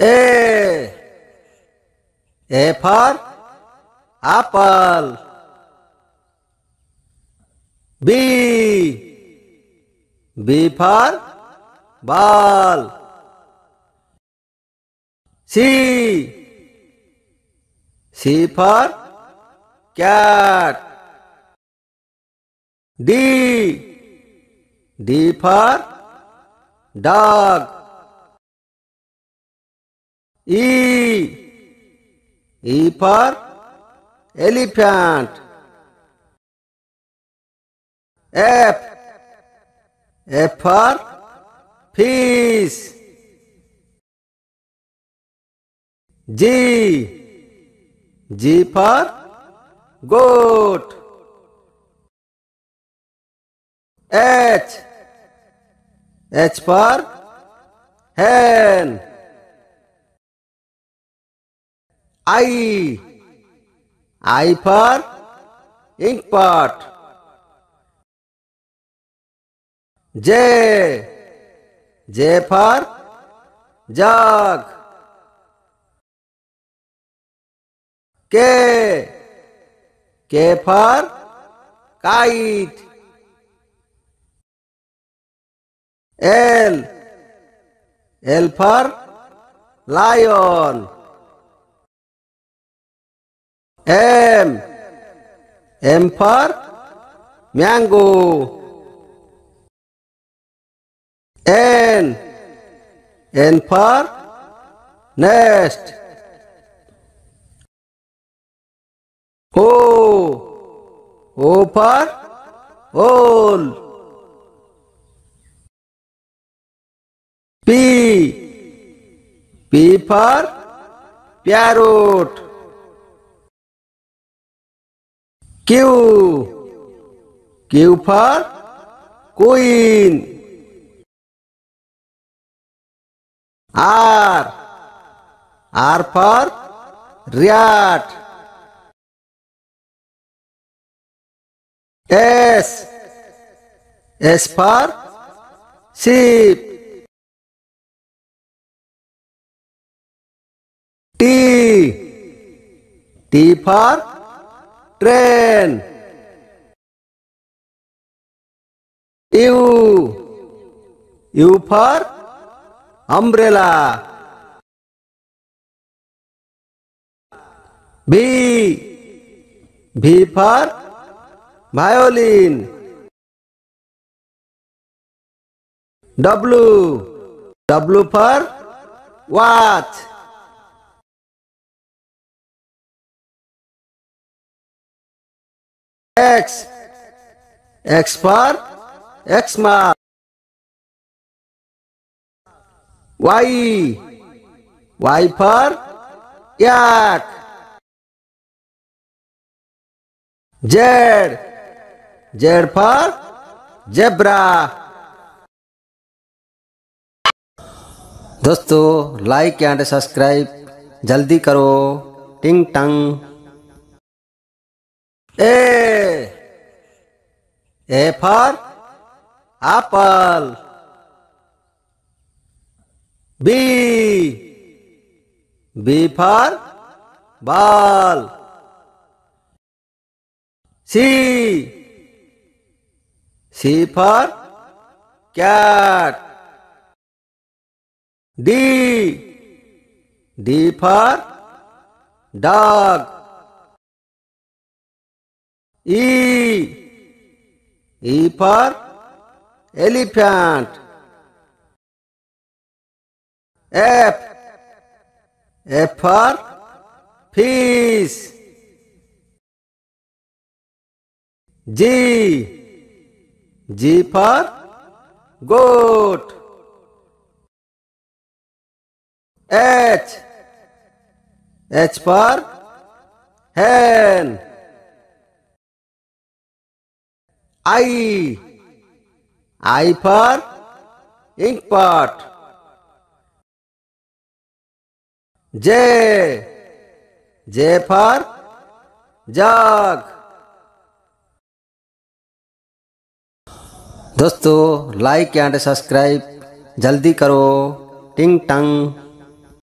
A. A for apple. B. B for ball. C. C for cat. D. D for dog. E. E for elephant. F. F for fish. G. G for goat. H. H for hen. I. I for ink pot. J. J for jug. K. K for kite. L. L for lion. M. M for mango. N. N for nest. O. O for all. P. P for parrot. Q Q for queen R R for riot S S for sheep T T for train U U for umbrella V V for violin W W for watch X. X for X mark. Y. Y for yak. Z. Z for zebra. दोस्तों like and subscribe जल्दी करो टिंग टंग A A for apple b b for ball c c for cat d d for dog e E for elephant. F. F for fish. G. G for goat. H. H for hen. I I for ink pot J J for jug दोस्तों like and subscribe जल्दी करो टिंग टंग